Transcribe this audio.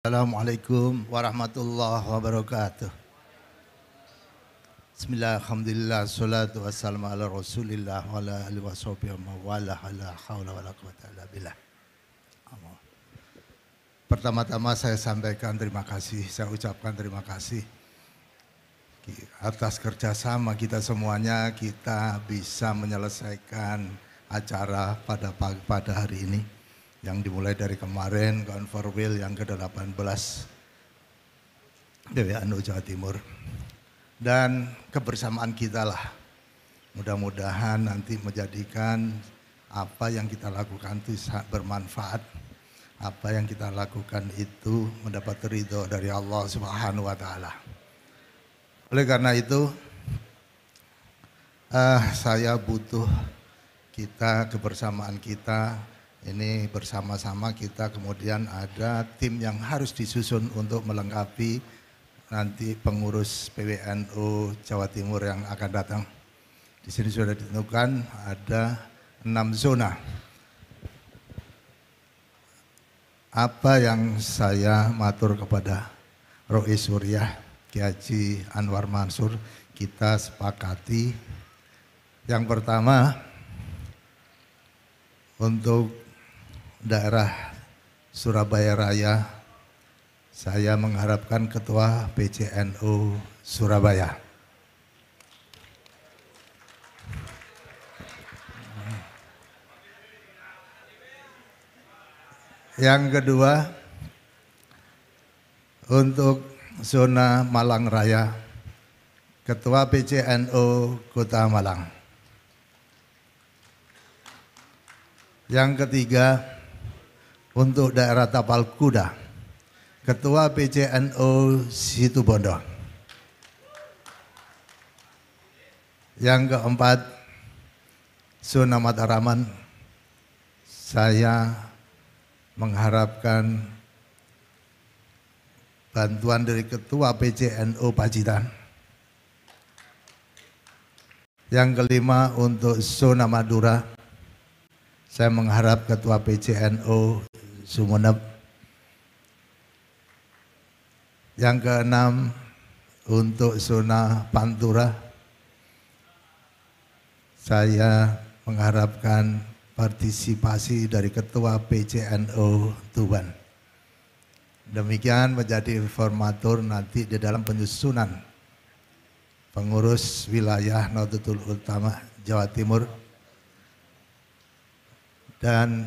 Assalamualaikum warahmatullahi wabarakatuh. Bismillahirrahmanirrahim. alhamdulillah, salatu wassalamu ala rasulillah Pertama-tama saya sampaikan terima kasih, saya ucapkan terima kasih atas kerjasama kita semuanya kita bisa menyelesaikan acara pada pagi pada hari ini yang dimulai dari kemarin Konferwil yang ke-18 Anu Jawa Timur. Dan kebersamaan kita lah. Mudah-mudahan nanti menjadikan apa yang kita lakukan itu bermanfaat. Apa yang kita lakukan itu mendapat ridho dari Allah Subhanahu wa taala. Oleh karena itu uh, saya butuh kita kebersamaan kita ini bersama-sama kita kemudian ada tim yang harus disusun untuk melengkapi nanti pengurus PWNU Jawa Timur yang akan datang. Di sini sudah ditentukan ada enam zona. Apa yang saya matur kepada Roy Surya, Kiai Anwar Mansur, kita sepakati yang pertama untuk daerah Surabaya Raya, saya mengharapkan Ketua PCNU Surabaya. Yang kedua, untuk zona Malang Raya, Ketua PCNU Kota Malang. Yang ketiga, untuk daerah Tapal Kuda. Ketua PCNO Situbondo. Yang keempat, Sunamat Mataraman, saya mengharapkan bantuan dari Ketua PCNO Pacitan. Yang kelima untuk zona Madura, saya mengharap Ketua PCNO Sumeneb. Yang keenam untuk zona Pantura saya mengharapkan partisipasi dari Ketua PCNO Tuban. Demikian menjadi informator nanti di dalam penyusunan pengurus wilayah Nahdlatul Utama Jawa Timur dan